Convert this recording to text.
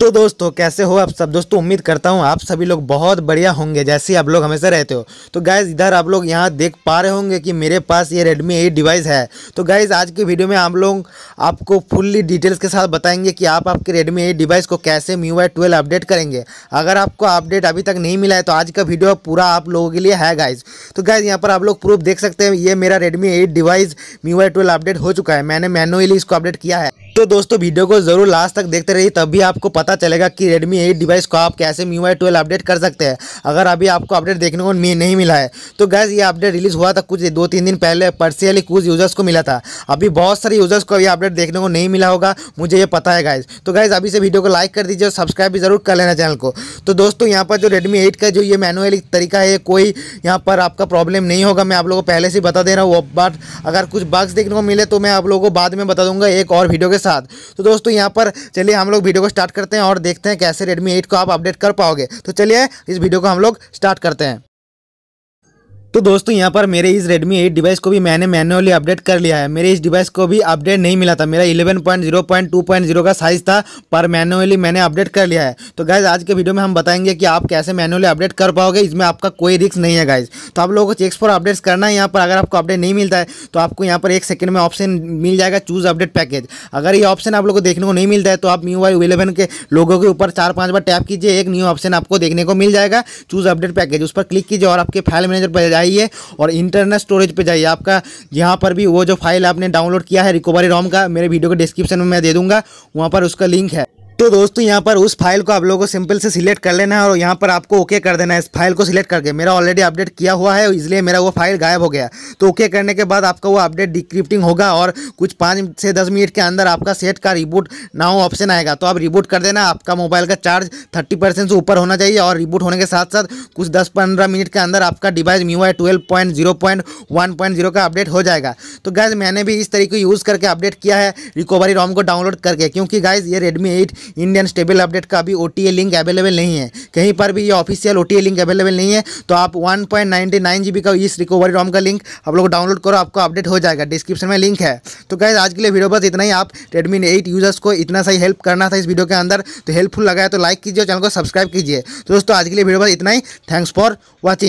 तो दोस्तों कैसे हो आप सब दोस्तों उम्मीद करता हूँ आप सभी लोग बहुत बढ़िया होंगे जैसे आप लोग हमेशा रहते हो तो गाइज इधर आप लोग यहाँ देख पा रहे होंगे कि मेरे पास ये Redmi एट डिवाइस है तो गाइज आज की वीडियो में हम लोग आपको फुल्ली डिटेल्स के साथ बताएंगे कि आप आपके Redmi एट डिवाइस को कैसे मी वाई ट्वेल्व अपडेट करेंगे अगर आपको अपडेट अभी तक नहीं मिला है तो आज का वीडियो पूरा आप लोगों के लिए है गाइज तो गाइज यहाँ पर आप लोग प्रूफ देख सकते हैं ये मेरा Redmi eight device MIUI twelve update हो चुका है मैंने मैनुअली इसको अपडेट किया है तो दोस्तों वीडियो को जरूर लास्ट तक देखते रहिए तब भी आपको पता पता चलेगा कि रेडमी एट डिवाइस को आप कैसे मी वाई ट्वेल्व अपडेट कर सकते हैं अगर अभी आपको अपडेट देखने को नहीं मिला है तो गैस ये अपडेट रिलीज़ हुआ था कुछ दो तीन दिन पहले पर्सियली कुछ यूज़र्स को मिला था अभी बहुत सारे यूज़र्स को अभी अपडेट देखने को नहीं मिला होगा मुझे ये पता है गाइज तो गाइज अभी से वीडियो को लाइक कर दीजिए और सब्सक्राइब भी ज़रूर कर लेना चैनल को तो दोस्तों यहाँ पर जो रेडमी एट का जो ये मैनुअली तरीका है कोई यहाँ पर आपका प्रॉब्लम नहीं होगा मैं आप लोगों को पहले से बता दे रहा हूँ बट अगर कुछ बग्स देखने को मिले तो मैं आप लोगों को बाद में बता दूंगा एक और वीडियो के साथ तो दोस्तों यहाँ पर चलिए हम लोग वीडियो को स्टार्ट करते हैं हैं और देखते हैं कैसे रेडमी एट को आप अपडेट कर पाओगे तो चलिए इस वीडियो को हम लोग स्टार्ट करते हैं तो दोस्तों यहाँ पर मेरे इस Redmi 8 डिवाइस को भी मैंने मैनुअली अपडेट कर लिया है मेरे इस डिवाइस को भी अपडेट नहीं मिला था मेरा 11.0.2.0 का साइज़ था पर मैनुअली मैंने अपडेट कर लिया है तो गाइज आज के वीडियो में हम बताएंगे कि आप कैसे मैनुअली अपडेट कर पाओगे इसमें आपका कोई रिस्क नहीं है गाइज तो आप लोगों को चेक्स फॉर अपडेट्स करना है यहाँ पर अगर आपको अपडेट नहीं मिलता है तो आपको यहाँ पर एक सेकंड में ऑप्शन मिल जाएगा चूज़ अपडेट पैकेज अगर ये ऑप्शन आप लोग को देखने को नहीं मिलता है तो आप न्यू वाई इलेवन के लोगों के ऊपर चार पाँच बार टैप कीजिए एक न्यू ऑप्शन आपको देखने को मिल जाएगा चूज़ अपडेट पैकेज उस पर क्लिक कीजिए और आपके फाइल मैनेजर पर जाइए और इंटरनल स्टोरेज पर जाइए आपका यहाँ पर भी वो जो फाइल आपने डाउनलोड किया है रिकवरी रोम का मेरे वीडियो के डिस्क्रिप्शन में मैं दे दूंगा वहाँ पर उसका लिंक है तो दोस्तों यहाँ पर उस फाइल को आप लोगों को सिंपल से सिलेक्ट कर लेना है और यहाँ पर आपको ओके कर देना है इस फाइल को सिलेक्ट करके मेरा ऑलरेडी अपडेट किया हुआ है इसलिए मेरा वो फाइल गायब हो गया तो ओके करने के बाद आपका वो अपडेट डिक्रिप्टिंग होगा और कुछ पाँच से दस मिनट के अंदर आपका सेट का रिबूट नाउ ऑप्शन आएगा तो आप रिबूट कर देना आपका मोबाइल का चार्ज थर्टी परसेंट से ऊपर होना चाहिए और रिबूट होने के साथ साथ कुछ दस पंद्रह मिनट के अंदर आपका device MIUI twelve point zero point one point zero का अपडेट हो जाएगा तो गैज मैंने भी इस तरीके यूज़ करके अपडेट किया है रिकवरी रॉम को डाउनलोड करके क्योंकि गाइज ये Redmi eight Indian stable update का अभी ओ लिंक अवेलेबल नहीं है कहीं पर भी ये ऑफिशियल ओ लिंक अवेलेबल नहीं है तो आप वन पॉइंट का इस रिकवरी रॉम का लिंक आप लोग डाउनलोड करो आपको अपडेट हो जाएगा डिस्क्रिप्शन में लिंक है तो गैस आज के लिए वीडियो बस इतना ही आप रेडमी एट यूजर्स को इतना सही हेल्प करना था इस वीडियो के अंदर तो हेल्पफुल लगा है तो लाइक कीजिए और चैनल को सब्सक्राइब कीजिए तो दोस्तों आज के लिए वीडियो बस इतना ही थैंक्स फॉर वॉचिंग